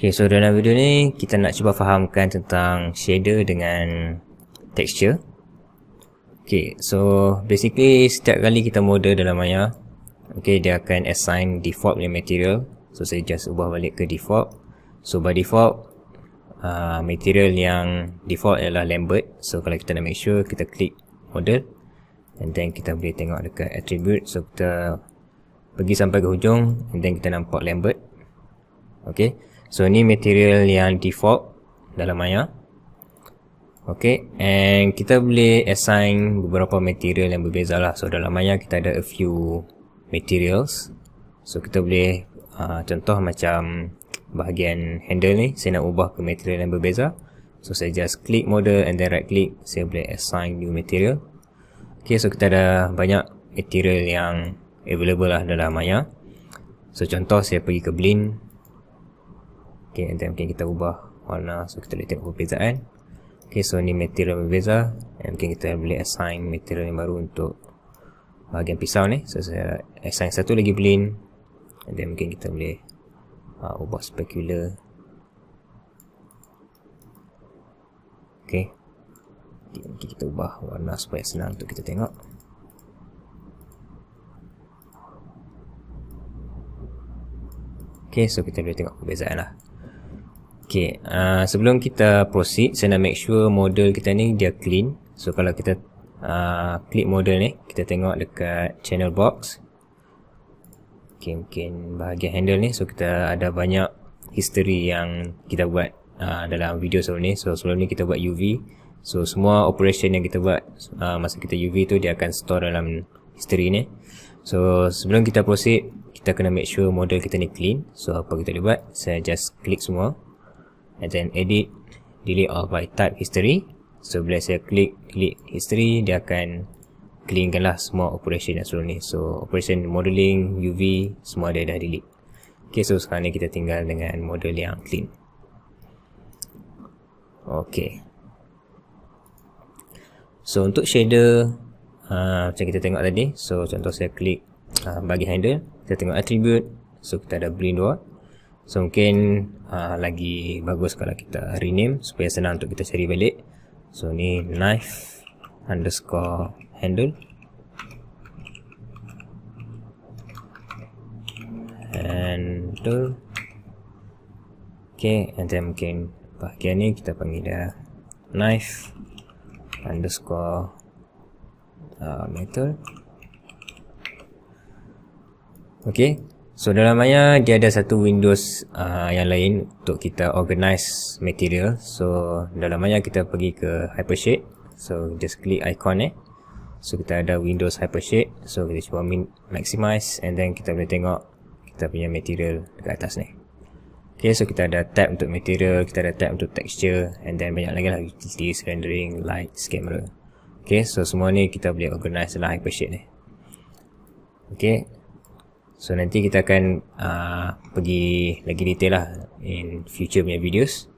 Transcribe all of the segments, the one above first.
Okay, so dalam video ni kita nak cuba fahamkan tentang shader dengan texture. Okay, so basically setiap kali kita model dalam Maya, okay dia akan assign default punya material. So saya just ubah balik ke default. So by default uh, material yang default ialah Lambert. So kalau kita nak make sure kita klik model and then kita boleh tengok dekat attribute. So kita pergi sampai ke hujung and then kita nampak Lambert. Okay. So ni material yang default dalam Maya. Okay, and kita boleh assign beberapa material yang berbeza lah. So dalam Maya kita ada a few materials. So kita boleh uh, contoh macam bahagian handle ni saya nak ubah ke material yang berbeza. So saya just click model and then right click saya boleh assign new material. Okay, so kita ada banyak material yang available lah dalam Maya. So contoh saya pergi ke blend Okay, nanti mungkin kita ubah warna so kita boleh tengok perbezaan. Okay, so ni material berbeza. And mungkin kita boleh assign material yang baru untuk bahagian pisau ni. So, saya assign satu lagi blend. And then mungkin kita boleh uh, ubah specular. Okay. Mungkin kita ubah warna supaya senang untuk kita tengok. Okay, so kita boleh tengok perbezaan lah. Okay, uh, sebelum kita proceed, saya nak make sure model kita ni dia clean. So, kalau kita klik uh, model ni, kita tengok dekat channel box. Okay, mungkin bahagian handle ni. So, kita ada banyak history yang kita buat uh, dalam video sebelum ni. So, sebelum ni kita buat UV. So, semua operation yang kita buat uh, masa kita UV tu, dia akan store dalam history ni. So, sebelum kita proceed, kita kena make sure model kita ni clean. So, apa kita boleh buat? Saya just klik Semua and then edit delete all by type history so bila saya klik delete history dia akan clean lah semua operation yang sebelum ni so operation modeling UV semua dia dah delete ok so sekarang ni kita tinggal dengan model yang clean ok so untuk shader uh, macam kita tengok tadi so contoh saya klik uh, bagi handle kita tengok attribute so kita ada blend word So mungkin uh, lagi bagus kalau kita rename supaya senang untuk kita cari balik. So ni knife underscore handle. Handle. Okay, and mungkin bahagian ni kita panggil dia knife underscore uh, metal. Okay, So dalam Maya dia ada satu windows uh, yang lain untuk kita organize material. So dalam Maya kita pergi ke Hypershade. So just click icon eh. So kita ada windows Hypershade. So kita cuba min maximize and then kita boleh tengok kita punya material dekat atas ni. Okay so kita ada tab untuk material, kita ada tab untuk texture and then banyak lagi lah utilities, rendering, lights, camera. Okay so semua ni kita boleh organize dalam Hypershade ni. Okay. So nanti kita akan uh, pergi lagi detail lah in future punya videos.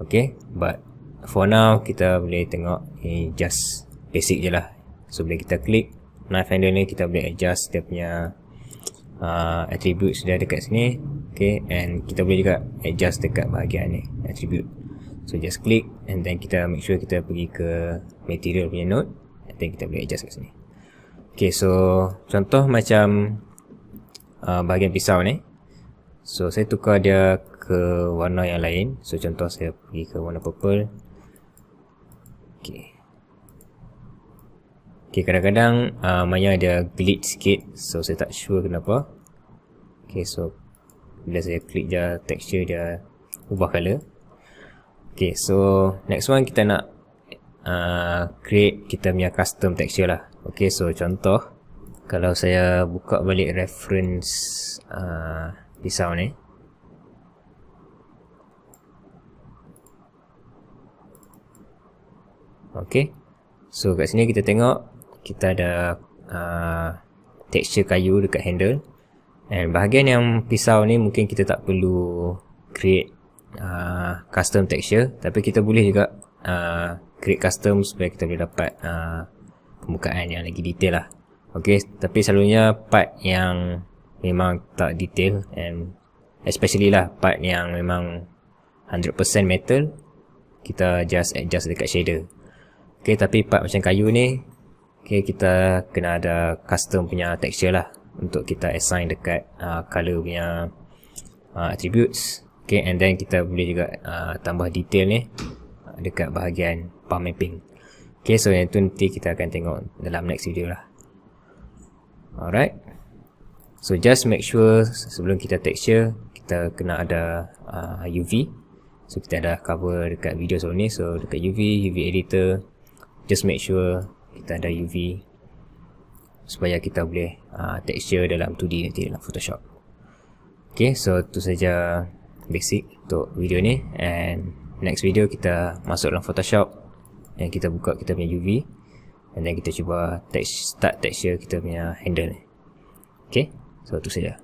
Okay, but for now kita boleh tengok ni just basic je lah. So bila kita klik knife handle ni kita boleh adjust dia punya uh, attribute sudah dekat sini. Okay, and kita boleh juga adjust dekat bahagian ni attribute. So just click and then kita make sure kita pergi ke material punya node. And then kita boleh adjust kat sini. Okay, so contoh macam uh, bahagian pisau ni so saya tukar dia ke warna yang lain so contoh saya pergi ke warna purple ok ok kadang-kadang uh, maya dia glitch sikit so saya tak sure kenapa ok so bila saya klik je texture dia ubah colour ok so next one kita nak uh, create kita punya custom texture lah ok so contoh kalau saya buka balik reference uh, pisau ni ok so kat sini kita tengok kita ada uh, texture kayu dekat handle and bahagian yang pisau ni mungkin kita tak perlu create uh, custom texture tapi kita boleh juga uh, create custom supaya kita boleh dapat uh, pembukaan yang lagi detail lah Okay, tapi selalunya part yang memang tak detail and especially lah part yang memang 100% metal kita just adjust dekat shader. Okay, tapi part macam kayu ni okay, kita kena ada custom punya texture lah untuk kita assign dekat uh, color punya uh, attributes. Okay, and then kita boleh juga uh, tambah detail ni uh, dekat bahagian palm mapping. Okay, so yang tu nanti kita akan tengok dalam next video lah alright so just make sure sebelum kita texture kita kena ada uh, UV so kita dah cover dekat video sebelum ni so dekat UV, UV editor just make sure kita ada UV supaya kita boleh uh, texture dalam 2D nanti dalam photoshop Okay, so tu saja basic untuk video ni and next video kita masuk dalam photoshop dan kita buka kita punya UV and then kita cuba text, start texture kita punya handle ni ok so tu saja